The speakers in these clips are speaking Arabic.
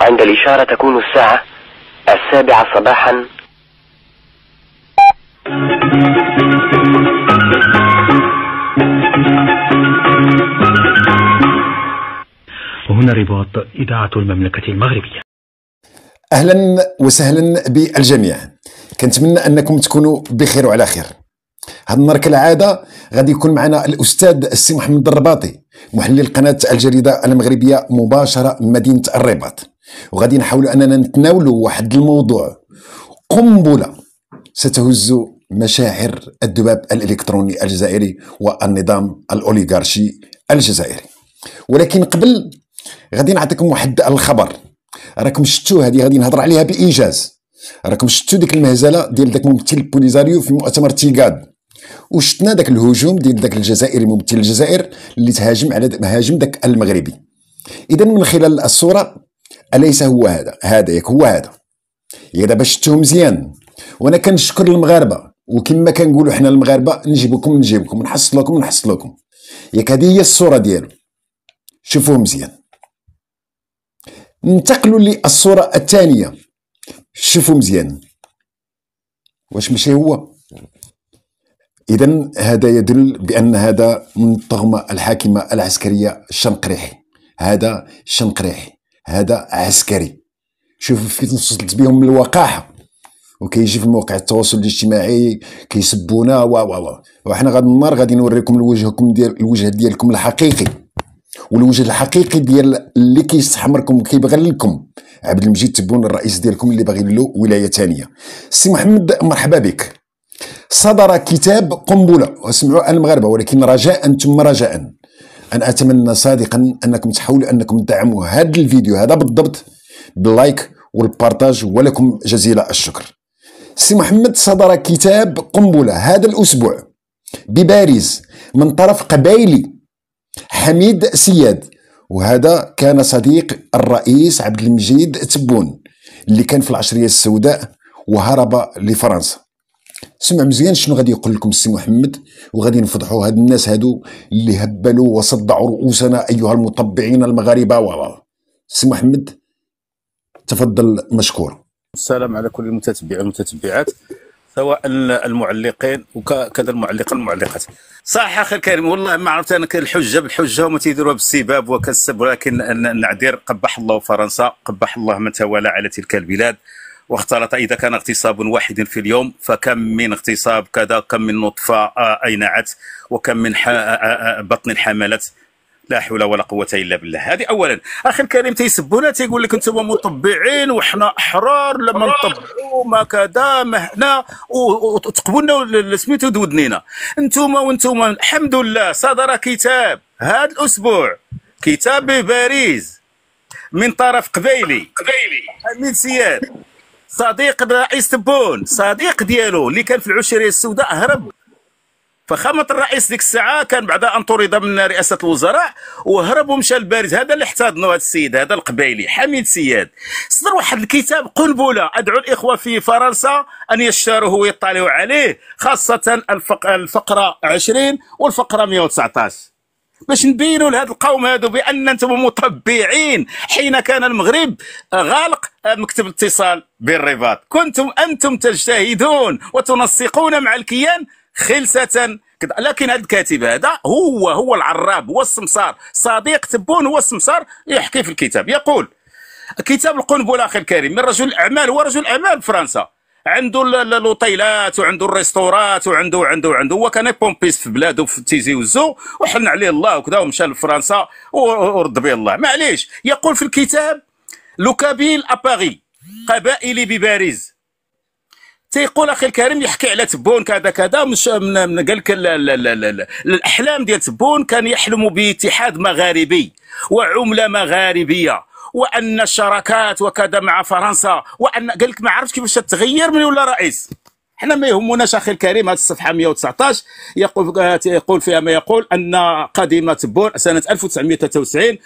عند الإشارة تكون الساعة السابعة صباحا وهنا رباط إذاعة المملكة المغربية أهلا وسهلا بالجميع كنتمنى أنكم تكونوا بخير وعلى خير هذا النهار كالعاده غادي يكون معنا الاستاذ السي محمد الرباطي محلل قناه الجريده المغربيه مباشره من مدينه الرباط وغادي نحاولوا اننا نتناولوا واحد الموضوع قنبله ستهز مشاعر الذباب الالكتروني الجزائري والنظام الاوليغارشي الجزائري ولكن قبل غادي نعطيكم واحد الخبر راكم شفتوا هذه غادي نهضر عليها بايجاز راكم شفتوا ديك المهزله ديال داك الممثل بوليزاريو في مؤتمر تيغاد وشتنا داك الهجوم ديال داك الجزائري ممثل الجزائر اللي تهاجم على مهاجم داك المغربي اذا من خلال الصوره اليس هو هذا هذا ياك هو هذا يا دابا شفتو مزيان وانا كنشكر المغاربه وكما كنقولوا حنا المغاربه نجيبكم نجيبكم نحصلكم نحصلكم ياك هذه هي الصوره ديالو شوفوه مزيان ننتقلوا للصوره الثانيه شوفوا مزيان واش ماشي هو اذا هذا يدل بان هذا من الطغمه الحاكمه العسكريه الشنقريحي هذا الشنقريحي هذا عسكري شوف كيف وصلت بهم الوقاحه وكيجي في مواقع التواصل الاجتماعي كيسبونا و و و وحنا غاد النهار غادي نوريكم الوجهكم ديال الوجه ديالكم الحقيقي والوجه الحقيقي ديال اللي كيستحمركم كيبغللكم عبد المجيد تبون الرئيس ديالكم اللي باغي له ولايه ثانيه سي محمد مرحبا بك صدر كتاب قنبله واسمعوا المغاربه ولكن رجاء ثم رجاء انا اتمنى صادقا انكم تحاولوا انكم تدعموا هذا الفيديو هذا بالضبط باللايك والبارتاج ولكم جزيل الشكر سي محمد صدر كتاب قنبله هذا الاسبوع بباريس من طرف قبائلي حميد سياد وهذا كان صديق الرئيس عبد المجيد تبون اللي كان في العشريه السوداء وهرب لفرنسا سمع مزيان شنو غادي يقول لكم السي محمد وغادي نفضحوا هاد الناس هادو اللي هبلوا وصدعوا رؤوسنا ايها المطبعين المغاربه و السي محمد تفضل مشكور السلام على كل المتتبعين والمتتبعات سواء المعلقين وكذا المعلق المعلقات صح اخي الكريم والله ما عرفت انا الحجه بالحجه وما تيديروها بالسباب وكالسب ولكن نعذر قبح الله فرنسا قبح الله من توالى على تلك البلاد واختلط إذا كان اغتصاب واحد في اليوم فكم من اغتصاب كذا كم من نطفة آه، أينعت وكم من آه، آه، بطن حملت لا حول ولا قوة إلا بالله هذه أولا أخي الكريم تيسبونا تيقول لك أنتم مطبعين وحنا أحرار لما نطبعوا ما كذا ما هنا وتقبلنا سميتو دودنينا أنتم وأنتم الحمد لله صدر كتاب هذا الأسبوع كتاب بباريس من طرف قبيلي قبيلي حميد سياد صديق الرئيس تبون صديق ديالو اللي كان في العشريه السوداء هرب فخامة الرئيس ديك الساعة كان بعد أن طرد من رئاسة الوزراء وهرب ومشى لباريس هذا اللي احتضنوا هذا السيد هذا القبيلي حميد سياد صدر واحد الكتاب قنبلة أدعو الإخوة في فرنسا أن يشتروه ويطلعوا عليه خاصة الفقرة 20 والفقرة 119 باش نبينوا لهذا القوم هذو بان انتم مطبعين حين كان المغرب غالق مكتب الاتصال بالرباط كنتم انتم تجتهدون وتنسقون مع الكيان خلسه لكن هذا الكاتب هذا هو هو العراب هو السمسار صديق تبون هو السمسار يحكي في الكتاب يقول كتاب القنبله اخي الكريم من رجل الاعمال هو رجل اعمال فرنسا عنده لوطيلات وعنده الريستورات وعنده عنده عنده هو كان بومبيست في بلاده في تيزي وزو وحن عليه الله وكذا ومشى لفرنسا ورد به الله معليش يقول في الكتاب لوكابيل اباغي قبائلي بباريس تيقول اخي الكريم يحكي على تبون كذا كذا مش من قال لك الاحلام ديال تبون كان يحلم باتحاد مغاربي وعمله مغاربيه وان الشراكات وكذا مع فرنسا وان قال لك ما عرفتش كيفاش تغير من ولا رئيس حنا ما يهمناش اخي الكريم هذه الصفحه 119 يقول آه، يقول فيها ما يقول ان قدمت بور سنه 1993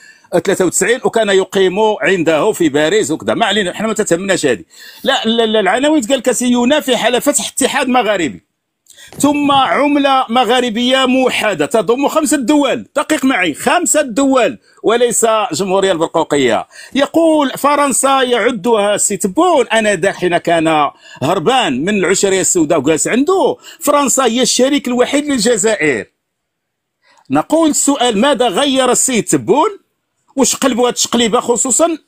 93 آه، وكان يقيم عنده في باريس وكذا ما علينا حنا ما تتهمناش هذه لا العناوين قال لك سينافي فتح اتحاد مغاربي ثم عملة مغاربية موحدة تضم خمسة دول دقيق معي خمسة دول وليس جمهورية البرقوقية يقول فرنسا يعدها ستبون أنا حين كان هربان من العشرية السوداء وجالس عنده فرنسا هي الشريك الوحيد للجزائر نقول السؤال ماذا غير السيد تبون واش قلبوا هاد التقليبه خصوصا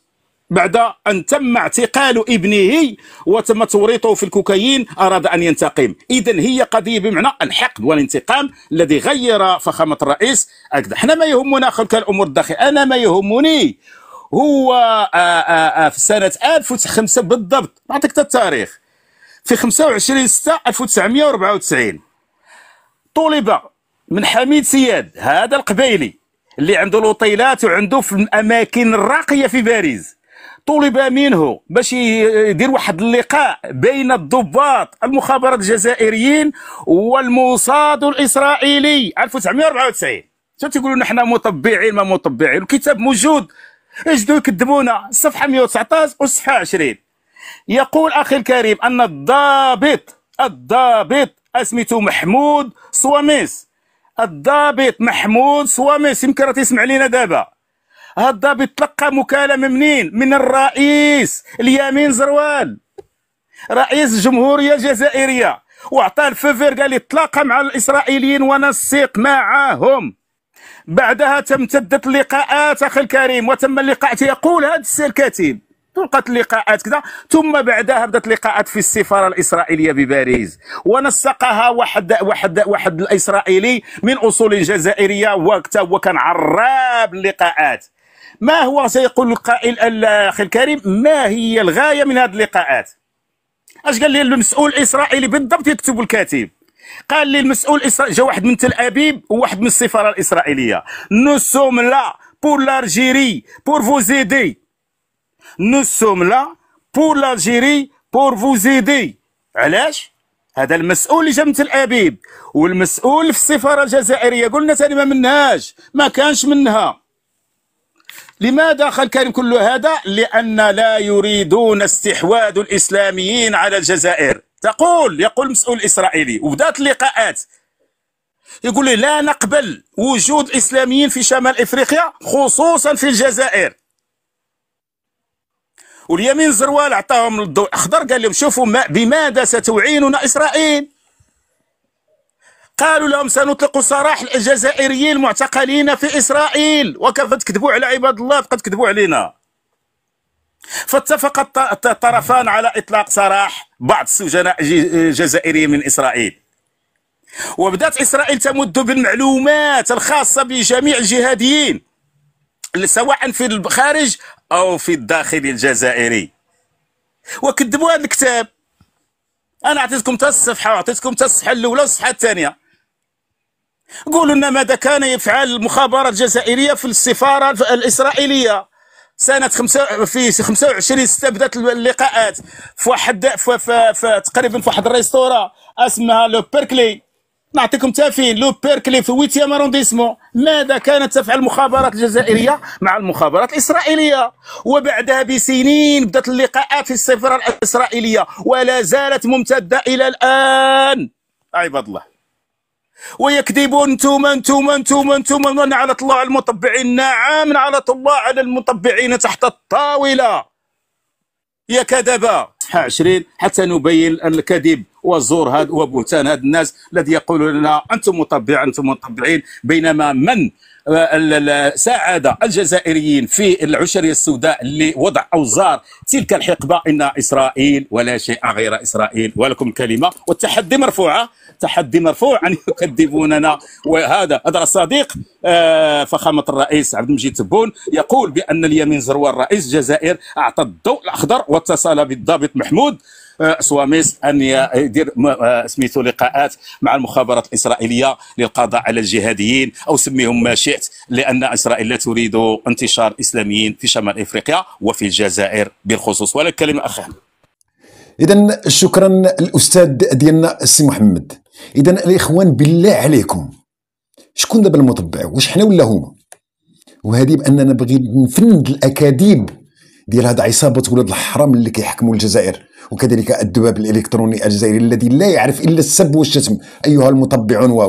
بعد أن تم اعتقال ابنه وتم توريطه في الكوكايين أراد أن ينتقم إذا هي قضية بمعنى الحقد والانتقام الذي غير فخامة الرئيس هكذا حنا ما يهمنا خلك الأمور الداخلية أنا ما يهمني هو آآ آه، آآ آه، آه، في سنة 1005 بالضبط نعطيك التاريخ في 25 6 1994 طلب من حميد سياد هذا القبيلي اللي عنده لوطيلات وعنده في الاماكن الراقيه في باريس طلب منه باش يدير واحد اللقاء بين الضباط المخابرات الجزائريين والموساد الاسرائيلي 1994 شنو تيقولوا نحن مطبعين ما مطبعين الكتاب موجود اجدوا يكذبونا الصفحه 119 والصفحه 20 يقول اخي الكريم ان الضابط الضابط اسمته محمود سواميس الضابط محمود سواميس يمكن راه تسمع لينا دابا هذا بيتلقى مكالمه منين من الرئيس اليمين زروال رئيس الجمهوريه الجزائريه وعطاه الفيفير قال يتلاقى مع الاسرائيليين ونسق معهم بعدها تمتدت اللقاءات اخي الكريم وتم اللقاء يقول هذا السير كاتب طرقت اللقاءات كذا ثم بعدها بدات لقاءات في السفاره الاسرائيليه بباريس ونسقها واحد واحد واحد الاسرائيلي من اصول جزائريه هو وكان عراب اللقاءات ما هو سيقول القائل الأخ الكريم ما هي الغاية من هذه اللقاءات اش قال لي المسؤول الاسرائيلي بالضبط يكتب الكاتب قال لي المسؤول جا واحد من تل ابيب وواحد من السفاره الاسرائيليه نو سوم لا بور لارجيري بور فو زيدي نو سوم لا بور لارجيري بور فو زيدي علاش هذا المسؤول اللي جا من تل ابيب والمسؤول في السفاره الجزائريه قلنا ثاني ما منهاش ما كانش منها لماذا قال كريم كل هذا لأن لا يريدون استحواذ الإسلاميين على الجزائر تقول يقول مسؤول إسرائيلي وبدأت اللقاءات يقول لي لا نقبل وجود الإسلاميين في شمال إفريقيا خصوصا في الجزائر واليمين زروال عطاهم الضوء الاخضر قال لهم شوفوا ما بماذا ستعيننا اسرائيل قالوا لهم سنطلق سراح الجزائريين المعتقلين في إسرائيل وكيف تكذبوا على عباد الله فقد كذبوا علينا فاتفق الطرفان على إطلاق سراح بعض السجناء الجزائريين من إسرائيل وبدأت إسرائيل تمد بالمعلومات الخاصة بجميع الجهاديين سواء في الخارج أو في الداخل الجزائري وكذبوا هذا الكتاب انا عطيتكم تا الصفحه وعطيتكم تا الصفحه الاولى والصفحه الثانيه قولوا لنا ماذا كان يفعل المخابرة الجزائرية في السفارة الإسرائيلية سنة خمسة في 25 استبدت اللقاءات في واحد في, في, في تقريبا في واحد الريستورا اسمها لو بيركلي نعطيكم تافين لو بيركلي في 8 ارونديسمون ماذا كانت تفعل المخابرات الجزائرية مع المخابرات الإسرائيلية وبعدها بسنين بدأت اللقاءات في السفارة الإسرائيلية ولا زالت ممتدة إلى الآن عباد الله ويكذبون انتم انتم انتم انتم نعلة الله على المطبعين نعم نعلة الله على المطبعين تحت الطاولة يا كذبة صفحة 20 حتى نبين الكذب والزور هذا وبهتان هاد الناس الذي يقول لنا انتم مطبع انتم مطبعين بينما من ساعد الجزائريين في العشرية السوداء لوضع أوزار تلك الحقبة إن إسرائيل ولا شيء غير إسرائيل ولكم كلمة والتحدي مرفوعة تحدي مرفوع أن يكذبوننا وهذا هذا الصديق آه، فخامة الرئيس عبد المجيد تبون يقول بأن اليمين زروار رئيس الجزائر أعطى الضوء الأخضر واتصل بالضابط محمود أه، سواميس ان يدير أه، سميتو لقاءات مع المخابرات الاسرائيليه للقضاء على الجهاديين او سميهم ما شئت لان اسرائيل لا تريد انتشار الاسلاميين في شمال افريقيا وفي الجزائر بالخصوص ولا كلمه اخيره اذا شكرا الاستاذ ديالنا السي محمد اذا الاخوان بالله عليكم شكون دابا المطبع واش حنا ولا هما وهذه باننا بغي نفند الاكاذيب ديال هاد عصابه ولاد الحرام اللي كيحكموا الجزائر وكذلك الذباب الالكتروني الجزائري الذي لا يعرف الا السب والشتم ايها المطبعون و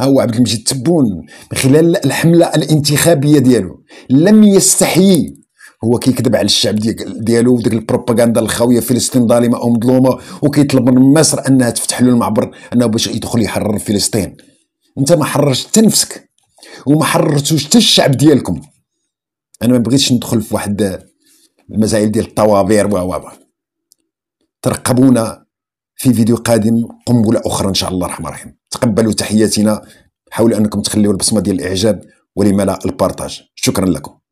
ها هو عبد المجيد تبون من خلال الحمله الانتخابيه ديالو لم يستحيي هو كيكذب على الشعب ديالو وديك البروباغندا الخاويه فلسطين ظالمه او مظلومه وكيطلب من مصر انها تفتح له المعبر انه باش يدخل يحرر فلسطين انت ما حررتش حتى نفسك وما حررتوش حتى الشعب ديالكم انا ما بغيتش ندخل في واحد المسائل ديال الطوابير و ترقبونا في فيديو قادم قنبله اخرى ان شاء الله الرحمن الرحيم تقبلوا تحياتنا حاولوا انكم تخليوا البصمه ديال الاعجاب ولما لا البارتاج شكرا لكم